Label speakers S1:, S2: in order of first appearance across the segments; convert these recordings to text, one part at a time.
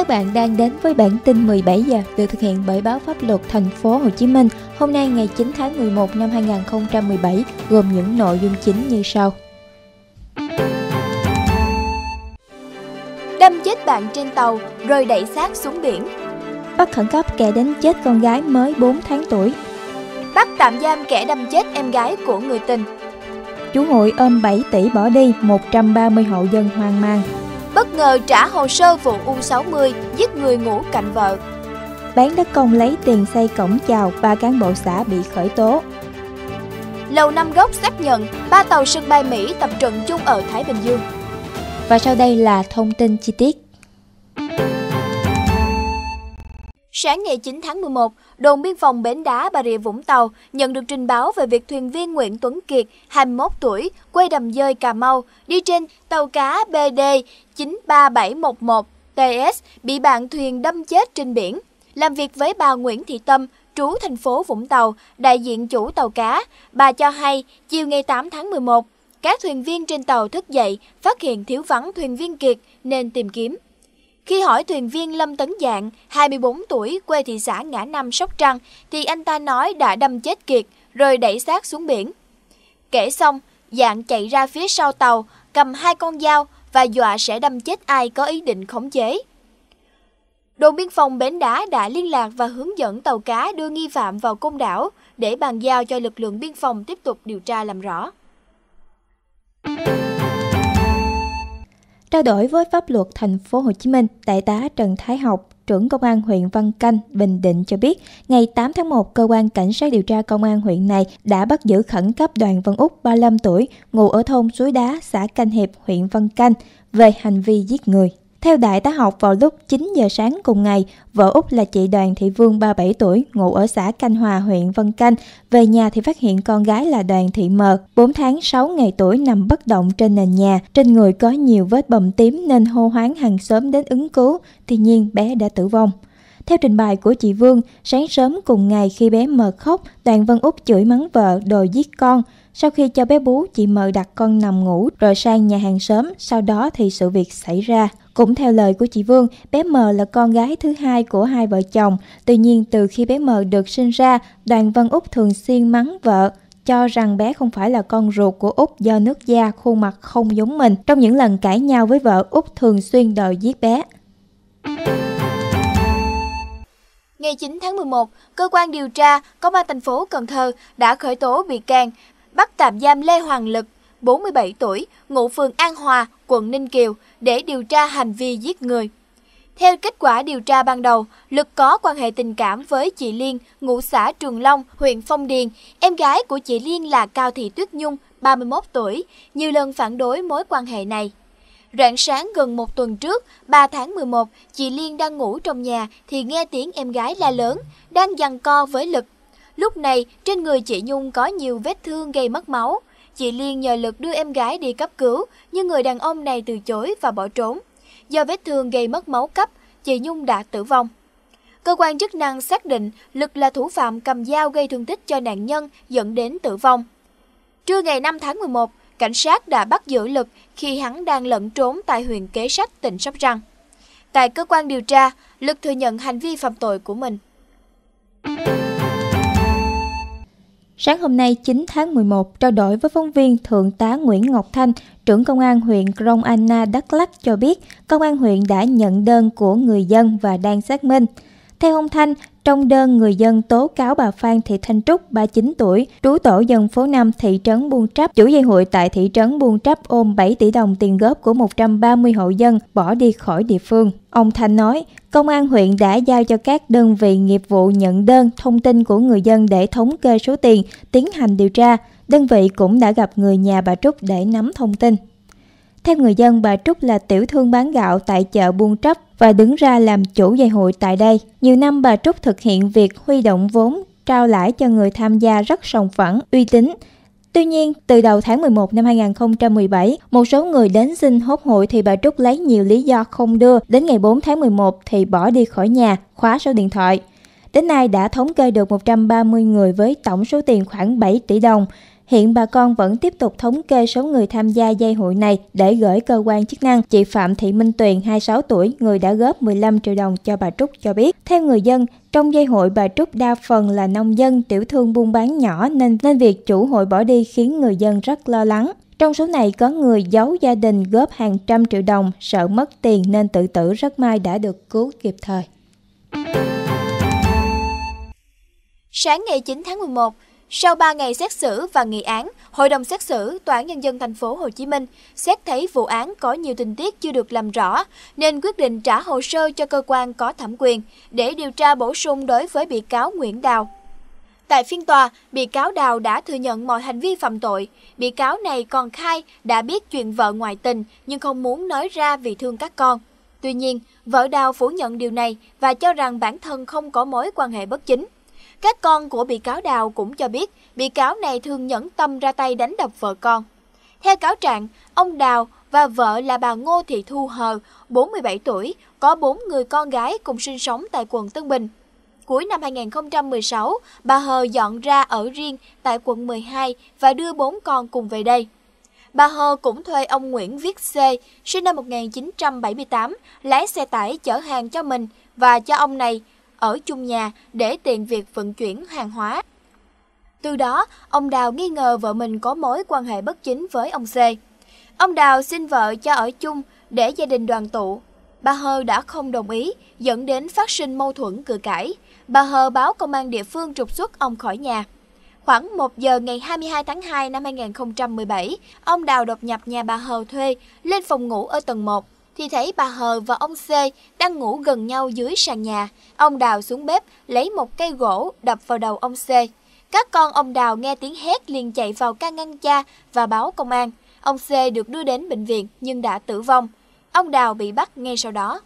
S1: Các bạn đang đến với bản tin 17 giờ được thực hiện bởi báo pháp luật thành phố Hồ Chí Minh. Hôm nay ngày 9 tháng 11 năm 2017 gồm những nội dung chính như sau.
S2: Đâm chết bạn trên tàu rồi đẩy xác xuống biển.
S1: Bắt khẩn cấp kẻ đánh chết con gái mới 4 tháng tuổi.
S2: Bắt tạm giam kẻ đâm chết em gái của người tình.
S1: Chú hội ôm 7 tỷ bỏ đi, 130 hộ dân hoang mang
S2: ngờ trả hồ sơ vụ U60 giết người ngủ cạnh vợ.
S1: Bán đất công lấy tiền xây cổng chào, ba cán bộ xã bị khởi tố.
S2: Lầu Năm Góc xác nhận ba tàu sân bay Mỹ tập trận chung ở Thái Bình Dương.
S1: Và sau đây là thông tin chi
S2: tiết. Sáng ngày 9 tháng 11, đồn biên phòng Bến Đá, Bà Rịa Vũng Tàu nhận được trình báo về việc thuyền viên Nguyễn Tuấn Kiệt, 21 tuổi, quê Đầm Dơi, Cà Mau, đi trên tàu cá BD 93711 TS bị bạn thuyền đâm chết trên biển. Làm việc với bà Nguyễn Thị Tâm, trú thành phố Vũng Tàu, đại diện chủ tàu cá, bà cho hay chiều ngày 8 tháng 11, các thuyền viên trên tàu thức dậy phát hiện thiếu vắng thuyền viên Kiệt nên tìm kiếm. Khi hỏi thuyền viên Lâm Tấn Dạng, 24 tuổi, quê thị xã Ngã Năm, Sóc Trăng, thì anh ta nói đã đâm chết Kiệt, rồi đẩy xác xuống biển. Kể xong, Dạng chạy ra phía sau tàu, cầm hai con dao và dọa sẽ đâm chết ai có ý định khống chế. Đồn biên phòng Bến Đá đã liên lạc và hướng dẫn tàu cá đưa nghi phạm vào công đảo để bàn giao cho lực lượng biên phòng tiếp tục điều tra làm rõ.
S1: Trao đổi với pháp luật thành phố Hồ Chí Minh, đại tá Trần Thái Học, trưởng công an huyện Văn Canh, Bình Định cho biết, ngày 8 tháng 1, cơ quan cảnh sát điều tra công an huyện này đã bắt giữ khẩn cấp Đoàn Văn Úc, 35 tuổi, ngụ ở thôn Suối Đá, xã Canh Hiệp, huyện Văn Canh về hành vi giết người. Theo đại tá học vào lúc 9 giờ sáng cùng ngày, vợ Úc là chị Đoàn Thị Vương 37 tuổi, ngụ ở xã Canh Hòa, huyện Vân Canh. Về nhà thì phát hiện con gái là Đoàn Thị Mờ, 4 tháng 6 ngày tuổi nằm bất động trên nền nhà. Trên người có nhiều vết bầm tím nên hô hoáng hàng xóm đến ứng cứu. Tuy nhiên bé đã tử vong. Theo trình bày của chị Vương, sáng sớm cùng ngày khi bé mờ khóc, Đoàn Văn Úc chửi mắng vợ đồ giết con. Sau khi cho bé bú, chị mờ đặt con nằm ngủ rồi sang nhà hàng xóm, sau đó thì sự việc xảy ra. Cũng theo lời của chị Vương, bé M là con gái thứ hai của hai vợ chồng. Tuy nhiên, từ khi bé M được sinh ra, Đoàn Văn Úc thường xuyên mắng vợ, cho rằng bé không phải là con ruột của Úc do nước da khuôn mặt không giống mình. Trong những lần cãi nhau với vợ, Úc thường xuyên đòi giết bé.
S2: Ngày 9 tháng 11, cơ quan điều tra Công an thành phố Cần Thơ đã khởi tố bị can, bắt tạm giam Lê Hoàng Lực, 47 tuổi, ngụ phường An Hòa, quận Ninh Kiều để điều tra hành vi giết người. Theo kết quả điều tra ban đầu, Lực có quan hệ tình cảm với chị Liên, ngụ xã Trường Long, huyện Phong Điền. Em gái của chị Liên là Cao Thị Tuyết Nhung, 31 tuổi, nhiều lần phản đối mối quan hệ này. Rạng sáng gần một tuần trước, 3 tháng 11, chị Liên đang ngủ trong nhà thì nghe tiếng em gái la lớn, đang giằng co với Lực. Lúc này, trên người chị Nhung có nhiều vết thương gây mất máu. Chị Liên nhờ Lực đưa em gái đi cấp cứu, nhưng người đàn ông này từ chối và bỏ trốn. Do vết thương gây mất máu cấp, chị Nhung đã tử vong. Cơ quan chức năng xác định Lực là thủ phạm cầm dao gây thương tích cho nạn nhân dẫn đến tử vong. Trưa ngày 5 tháng 11, cảnh sát đã bắt giữ Lực khi hắn đang lẫn trốn tại huyện Kế Sách, tỉnh Sóc Trăng. Tại cơ quan điều tra, Lực thừa nhận hành vi phạm tội của mình.
S1: Sáng hôm nay 9 tháng 11, trao đổi với phóng viên Thượng tá Nguyễn Ngọc Thanh, trưởng công an huyện Krông Anna, Đắk Lắk cho biết, công an huyện đã nhận đơn của người dân và đang xác minh. Theo ông Thanh, trong đơn người dân tố cáo bà Phan Thị Thanh Trúc, 39 tuổi, trú tổ dân phố 5 thị trấn Buôn Tráp, chủ dây hội tại thị trấn Buôn Tráp ôm 7 tỷ đồng tiền góp của 130 hộ dân bỏ đi khỏi địa phương. Ông Thanh nói, Công an huyện đã giao cho các đơn vị nghiệp vụ nhận đơn, thông tin của người dân để thống kê số tiền, tiến hành điều tra. Đơn vị cũng đã gặp người nhà bà Trúc để nắm thông tin. Theo người dân, bà Trúc là tiểu thương bán gạo tại chợ Buôn Trấp và đứng ra làm chủ dây hội tại đây. Nhiều năm bà Trúc thực hiện việc huy động vốn, trao lãi cho người tham gia rất sòng phẳng, uy tín, Tuy nhiên, từ đầu tháng 11 năm 2017, một số người đến xin hốt hội thì bà Trúc lấy nhiều lý do không đưa, đến ngày 4 tháng 11 thì bỏ đi khỏi nhà, khóa số điện thoại. Đến nay đã thống kê được 130 người với tổng số tiền khoảng 7 tỷ đồng. Hiện bà con vẫn tiếp tục thống kê số người tham gia dây hụi này để gửi cơ quan chức năng. Chị Phạm Thị Minh Tuyền, 26 tuổi, người đã góp 15 triệu đồng cho bà Trúc cho biết. Theo người dân, trong dây hội bà Trúc đa phần là nông dân, tiểu thương buôn bán nhỏ nên nên việc chủ hội bỏ đi khiến người dân rất lo lắng. Trong số này có người giấu gia đình góp hàng trăm triệu đồng, sợ mất tiền nên tự tử rất may đã được cứu kịp thời.
S2: Sáng ngày 9 tháng 11, sau 3 ngày xét xử và nghị án, Hội đồng xét xử Tòa án nhân dân thành phố Hồ Chí Minh xét thấy vụ án có nhiều tình tiết chưa được làm rõ nên quyết định trả hồ sơ cho cơ quan có thẩm quyền để điều tra bổ sung đối với bị cáo Nguyễn Đào. Tại phiên tòa, bị cáo Đào đã thừa nhận mọi hành vi phạm tội. Bị cáo này còn khai đã biết chuyện vợ ngoại tình nhưng không muốn nói ra vì thương các con. Tuy nhiên, vợ Đào phủ nhận điều này và cho rằng bản thân không có mối quan hệ bất chính. Các con của bị cáo Đào cũng cho biết bị cáo này thường nhẫn tâm ra tay đánh đập vợ con. Theo cáo trạng, ông Đào và vợ là bà Ngô Thị Thu Hờ, 47 tuổi, có 4 người con gái cùng sinh sống tại quận Tân Bình. Cuối năm 2016, bà Hờ dọn ra ở riêng tại quận 12 và đưa 4 con cùng về đây. Bà Hờ cũng thuê ông Nguyễn Viết C, sinh năm 1978, lái xe tải chở hàng cho mình và cho ông này ở chung nhà để tiện việc vận chuyển hàng hóa. Từ đó, ông Đào nghi ngờ vợ mình có mối quan hệ bất chính với ông C. Ông Đào xin vợ cho ở chung để gia đình đoàn tụ. Bà Hơ đã không đồng ý, dẫn đến phát sinh mâu thuẫn cự cãi. Bà Hơ báo công an địa phương trục xuất ông khỏi nhà. Khoảng 1 giờ ngày 22 tháng 2 năm 2017, ông Đào đột nhập nhà bà Hờ thuê, lên phòng ngủ ở tầng 1 thì thấy bà Hờ và ông C đang ngủ gần nhau dưới sàn nhà. Ông Đào xuống bếp lấy một cây gỗ đập vào đầu ông C. Các con ông Đào nghe tiếng hét liền chạy vào ca ngăn cha và báo công an. Ông C được đưa đến bệnh viện nhưng đã tử vong. Ông Đào bị bắt ngay sau đó.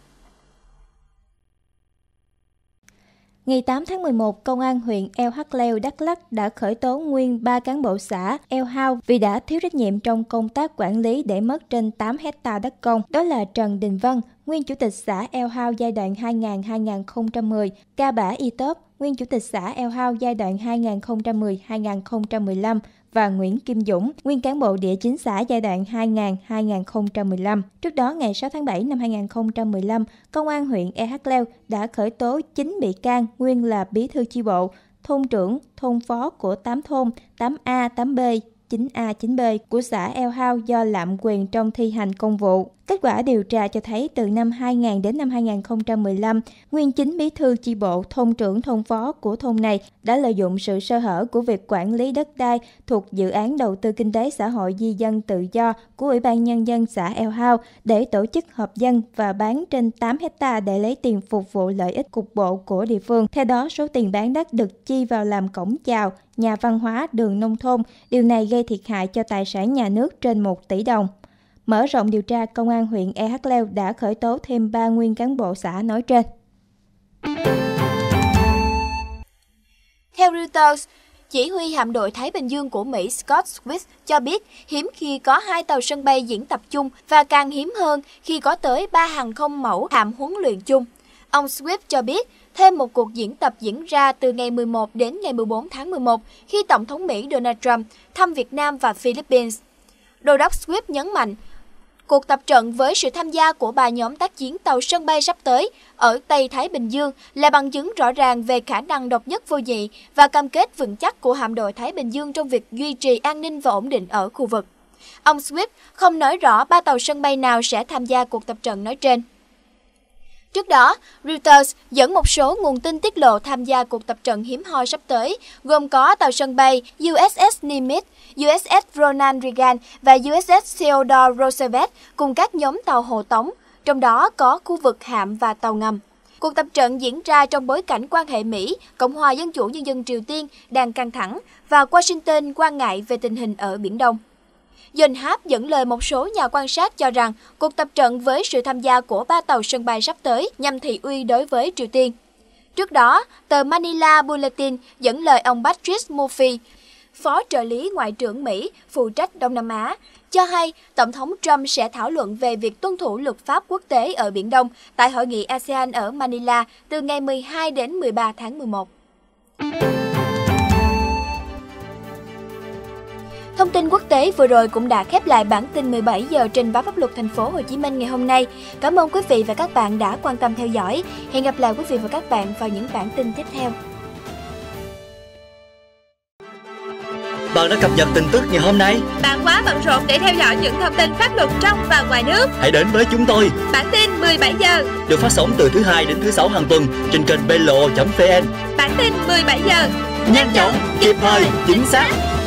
S1: Ngày 8 tháng 11, Công an huyện El Hắc Leo, Đắk Lắk đã khởi tố nguyên 3 cán bộ xã El Hao vì đã thiếu trách nhiệm trong công tác quản lý để mất trên 8 hecta đất công. Đó là Trần Đình Vân, nguyên chủ tịch xã El Hao giai đoạn 2000-2010, Ca Bả Y Tớp, nguyên Chủ tịch xã Eo Hao giai đoạn 2010-2015 và Nguyễn Kim Dũng, nguyên cán bộ địa chính xã giai đoạn 2000-2015. Trước đó, ngày 6 tháng 7 năm 2015, Công an huyện EH Leo đã khởi tố 9 bị can nguyên là bí thư chi bộ, thôn trưởng, thôn phó của 8 thôn 8A, 8B, 9A, 9B của xã Eo Hao do lạm quyền trong thi hành công vụ. Kết quả điều tra cho thấy từ năm 2000 đến năm 2015, nguyên chính bí thư chi bộ, thôn trưởng, thôn phó của thôn này đã lợi dụng sự sơ hở của việc quản lý đất đai thuộc dự án đầu tư kinh tế xã hội di dân tự do của Ủy ban Nhân dân xã Eo Hao để tổ chức hợp dân và bán trên 8 hecta để lấy tiền phục vụ lợi ích cục bộ của địa phương. Theo đó, số tiền bán đất được chi vào làm cổng chào, nhà văn hóa, đường nông thôn. Điều này gây thiệt hại cho tài sản nhà nước trên 1 tỷ đồng. Mở rộng điều tra, Công an huyện EH Leo đã khởi tố thêm 3 nguyên cán bộ xã nói trên.
S2: Theo Reuters, chỉ huy hạm đội Thái Bình Dương của Mỹ Scott Swift cho biết hiếm khi có hai tàu sân bay diễn tập chung và càng hiếm hơn khi có tới ba hàng không mẫu hạm huấn luyện chung. Ông Swift cho biết thêm một cuộc diễn tập diễn ra từ ngày 11 đến ngày 14 tháng 11 khi Tổng thống Mỹ Donald Trump thăm Việt Nam và Philippines. Đô đốc Swift nhấn mạnh Cuộc tập trận với sự tham gia của ba nhóm tác chiến tàu sân bay sắp tới ở Tây Thái Bình Dương là bằng chứng rõ ràng về khả năng độc nhất vô nhị và cam kết vững chắc của hạm đội Thái Bình Dương trong việc duy trì an ninh và ổn định ở khu vực. Ông Swift không nói rõ ba tàu sân bay nào sẽ tham gia cuộc tập trận nói trên. Trước đó, Reuters dẫn một số nguồn tin tiết lộ tham gia cuộc tập trận hiếm hoi sắp tới, gồm có tàu sân bay USS Nimitz, USS Ronald Reagan và USS Theodore Roosevelt cùng các nhóm tàu hộ tống, trong đó có khu vực hạm và tàu ngầm. Cuộc tập trận diễn ra trong bối cảnh quan hệ Mỹ, Cộng hòa Dân chủ Nhân dân Triều Tiên đang căng thẳng và Washington quan ngại về tình hình ở Biển Đông. John háp dẫn lời một số nhà quan sát cho rằng cuộc tập trận với sự tham gia của ba tàu sân bay sắp tới nhằm thị uy đối với Triều Tiên. Trước đó, tờ Manila Bulletin dẫn lời ông Patrick Murphy, Phó trợ lý Ngoại trưởng Mỹ phụ trách Đông Nam Á, cho hay Tổng thống Trump sẽ thảo luận về việc tuân thủ luật pháp quốc tế ở Biển Đông tại Hội nghị ASEAN ở Manila từ ngày 12 đến 13 tháng 11. Thông tin quốc tế vừa rồi cũng đã khép lại bản tin 17 giờ trên báo pháp luật thành phố Hồ Chí Minh ngày hôm nay. Cảm ơn quý vị và các bạn đã quan tâm theo dõi. Hẹn gặp lại quý vị và các bạn vào những bản tin tiếp theo. Bạn đã cập nhật tin tức ngày hôm nay. Bạn quá bận rộn để theo dõi những thông tin pháp luật trong và ngoài nước. Hãy đến với chúng tôi. Bản tin 17 giờ
S1: được phát sóng từ thứ hai đến thứ sáu hàng tuần trên kênh belo vn
S2: Bản tin 17 giờ nhanh chóng, kịp thời, chính xác.